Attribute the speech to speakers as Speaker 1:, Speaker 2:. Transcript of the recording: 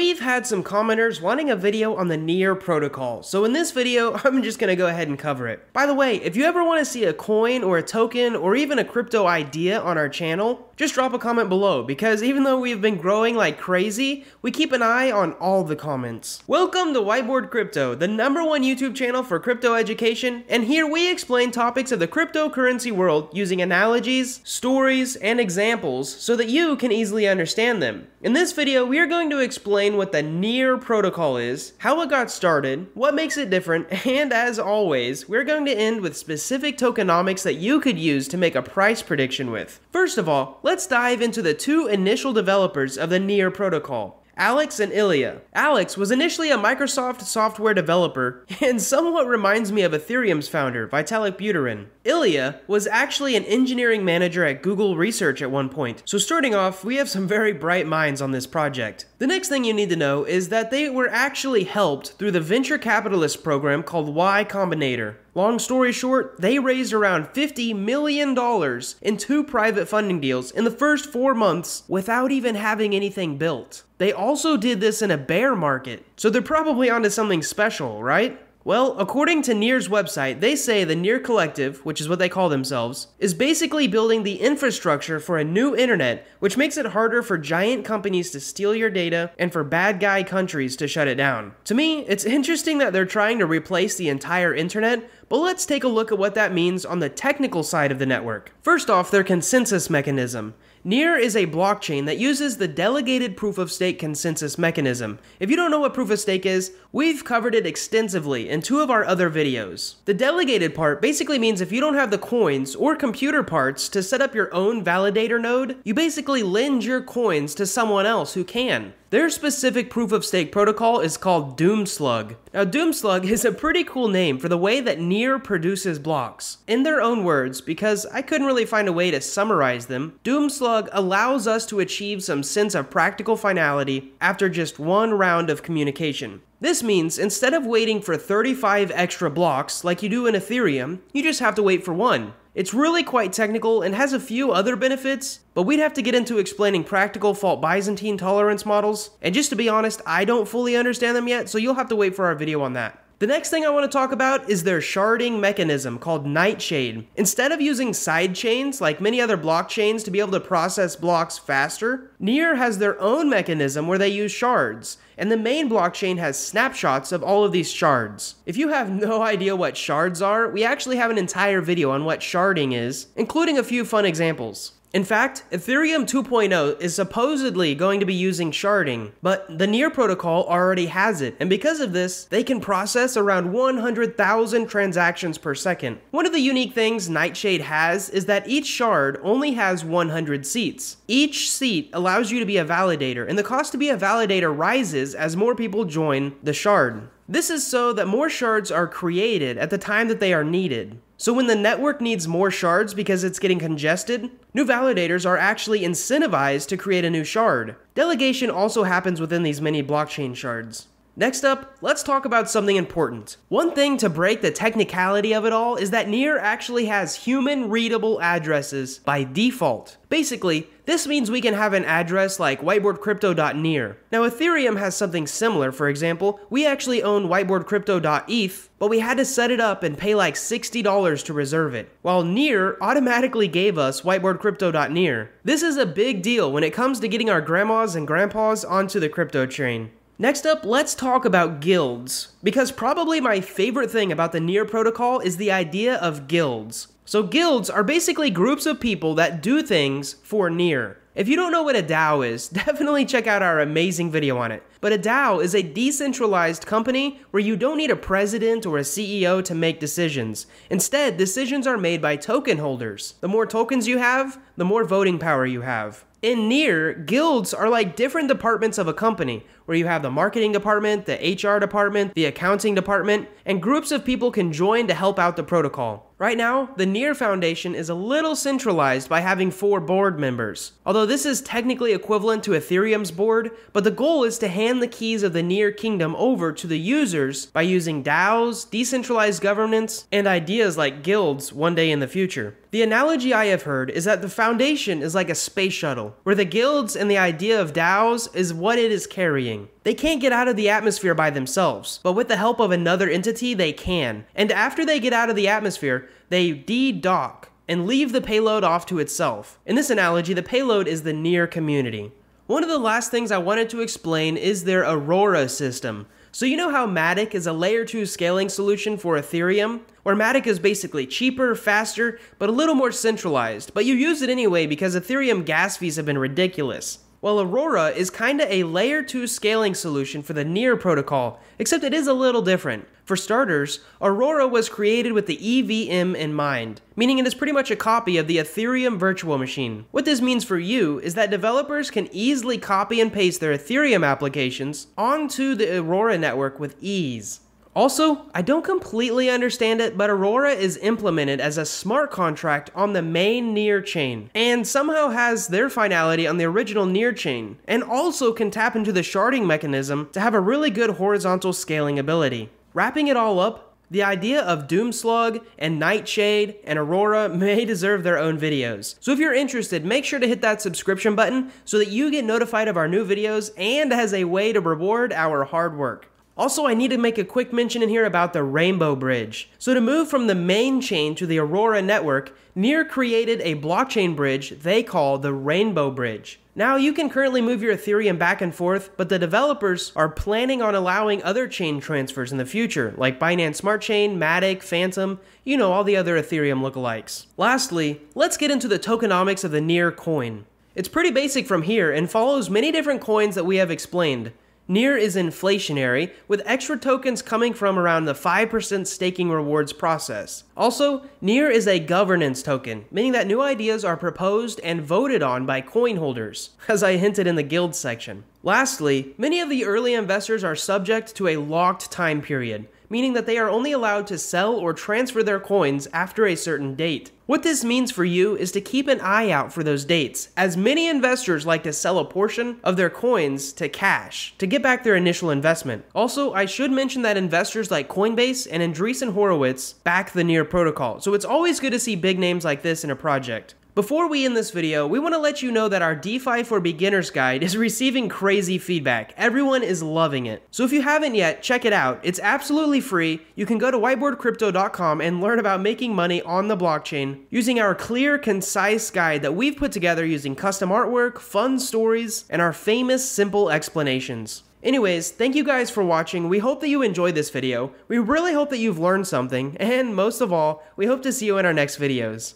Speaker 1: We've had some commenters wanting a video on the Near protocol, so in this video, I'm just gonna go ahead and cover it. By the way, if you ever wanna see a coin or a token or even a crypto idea on our channel, just drop a comment below because even though we've been growing like crazy, we keep an eye on all the comments. Welcome to Whiteboard Crypto, the number one YouTube channel for crypto education, and here we explain topics of the cryptocurrency world using analogies, stories, and examples so that you can easily understand them. In this video, we are going to explain what the NEAR protocol is, how it got started, what makes it different, and as always, we're going to end with specific tokenomics that you could use to make a price prediction with. First of all, let's Let's dive into the two initial developers of the Near protocol. Alex and Ilya. Alex was initially a Microsoft software developer and somewhat reminds me of Ethereum's founder, Vitalik Buterin. Ilya was actually an engineering manager at Google Research at one point, so starting off, we have some very bright minds on this project. The next thing you need to know is that they were actually helped through the venture capitalist program called Y Combinator. Long story short, they raised around $50 million in two private funding deals in the first four months without even having anything built. They also did this in a bear market, so they're probably onto something special, right? Well, according to NEAR's website, they say the NEAR Collective, which is what they call themselves, is basically building the infrastructure for a new internet, which makes it harder for giant companies to steal your data and for bad guy countries to shut it down. To me, it's interesting that they're trying to replace the entire internet, but let's take a look at what that means on the technical side of the network. First off, their consensus mechanism. Near is a blockchain that uses the delegated proof of stake consensus mechanism. If you don't know what proof of stake is, we've covered it extensively in two of our other videos. The delegated part basically means if you don't have the coins or computer parts to set up your own validator node, you basically lend your coins to someone else who can. Their specific proof of stake protocol is called Doomslug. Now, Doomslug is a pretty cool name for the way that Near produces blocks. In their own words, because I couldn't really find a way to summarize them, Doomslug allows us to achieve some sense of practical finality after just one round of communication. This means instead of waiting for 35 extra blocks like you do in Ethereum, you just have to wait for one. It's really quite technical and has a few other benefits, but we'd have to get into explaining practical fault Byzantine tolerance models, and just to be honest, I don't fully understand them yet, so you'll have to wait for our video on that. The next thing I want to talk about is their sharding mechanism called Nightshade. Instead of using sidechains like many other blockchains to be able to process blocks faster, Near has their own mechanism where they use shards and the main blockchain has snapshots of all of these shards. If you have no idea what shards are, we actually have an entire video on what sharding is, including a few fun examples. In fact, Ethereum 2.0 is supposedly going to be using sharding, but the Near protocol already has it, and because of this, they can process around 100,000 transactions per second. One of the unique things Nightshade has is that each shard only has 100 seats. Each seat allows you to be a validator, and the cost to be a validator rises as more people join the shard. This is so that more shards are created at the time that they are needed. So when the network needs more shards because it's getting congested, new validators are actually incentivized to create a new shard. Delegation also happens within these mini blockchain shards. Next up, let's talk about something important. One thing to break the technicality of it all is that Near actually has human readable addresses by default. Basically, this means we can have an address like whiteboardcrypto.near. Now Ethereum has something similar, for example, we actually own whiteboardcrypto.eth, but we had to set it up and pay like $60 to reserve it, while Near automatically gave us whiteboardcrypto.near. This is a big deal when it comes to getting our grandmas and grandpas onto the crypto chain. Next up, let's talk about guilds, because probably my favorite thing about the Near protocol is the idea of guilds. So guilds are basically groups of people that do things for Near. If you don't know what a DAO is, definitely check out our amazing video on it. But a DAO is a decentralized company where you don't need a president or a CEO to make decisions. Instead, decisions are made by token holders. The more tokens you have, the more voting power you have. In Near, guilds are like different departments of a company, where you have the marketing department, the HR department, the accounting department, and groups of people can join to help out the protocol. Right now, the Near Foundation is a little centralized by having four board members, although although this is technically equivalent to Ethereum's board, but the goal is to hand the keys of the Near Kingdom over to the users by using DAOs, decentralized governance, and ideas like guilds one day in the future. The analogy I have heard is that the Foundation is like a space shuttle, where the guilds and the idea of DAOs is what it is carrying. They can't get out of the atmosphere by themselves, but with the help of another entity, they can. And after they get out of the atmosphere, they de dock and leave the payload off to itself. In this analogy, the payload is the near community. One of the last things I wanted to explain is their Aurora system. So you know how Matic is a layer 2 scaling solution for Ethereum? Where Matic is basically cheaper, faster, but a little more centralized, but you use it anyway because Ethereum gas fees have been ridiculous. Well, Aurora is kinda a layer 2 scaling solution for the NEAR protocol, except it is a little different. For starters, Aurora was created with the EVM in mind, meaning it is pretty much a copy of the Ethereum virtual machine. What this means for you is that developers can easily copy and paste their Ethereum applications onto the Aurora network with ease. Also, I don't completely understand it, but Aurora is implemented as a smart contract on the main Near chain, and somehow has their finality on the original Near chain, and also can tap into the sharding mechanism to have a really good horizontal scaling ability. Wrapping it all up, the idea of Doomslug and Nightshade and Aurora may deserve their own videos. So if you're interested, make sure to hit that subscription button so that you get notified of our new videos and as a way to reward our hard work. Also, I need to make a quick mention in here about the Rainbow Bridge. So to move from the main chain to the Aurora network, Near created a blockchain bridge they call the Rainbow Bridge. Now, you can currently move your Ethereum back and forth, but the developers are planning on allowing other chain transfers in the future, like Binance Smart Chain, Matic, Phantom, you know, all the other Ethereum lookalikes. Lastly, let's get into the tokenomics of the Near coin. It's pretty basic from here and follows many different coins that we have explained, Near is inflationary, with extra tokens coming from around the 5% staking rewards process. Also, Near is a governance token, meaning that new ideas are proposed and voted on by coin holders, as I hinted in the guild section. Lastly, many of the early investors are subject to a locked time period, meaning that they are only allowed to sell or transfer their coins after a certain date. What this means for you is to keep an eye out for those dates, as many investors like to sell a portion of their coins to cash to get back their initial investment. Also, I should mention that investors like Coinbase and Andreessen Horowitz back the Near protocol, so it's always good to see big names like this in a project. Before we end this video, we want to let you know that our DeFi for Beginners guide is receiving crazy feedback. Everyone is loving it. So if you haven't yet, check it out. It's absolutely free. You can go to whiteboardcrypto.com and learn about making money on the blockchain using our clear, concise guide that we've put together using custom artwork, fun stories, and our famous simple explanations. Anyways, thank you guys for watching. We hope that you enjoyed this video. We really hope that you've learned something, and most of all, we hope to see you in our next videos.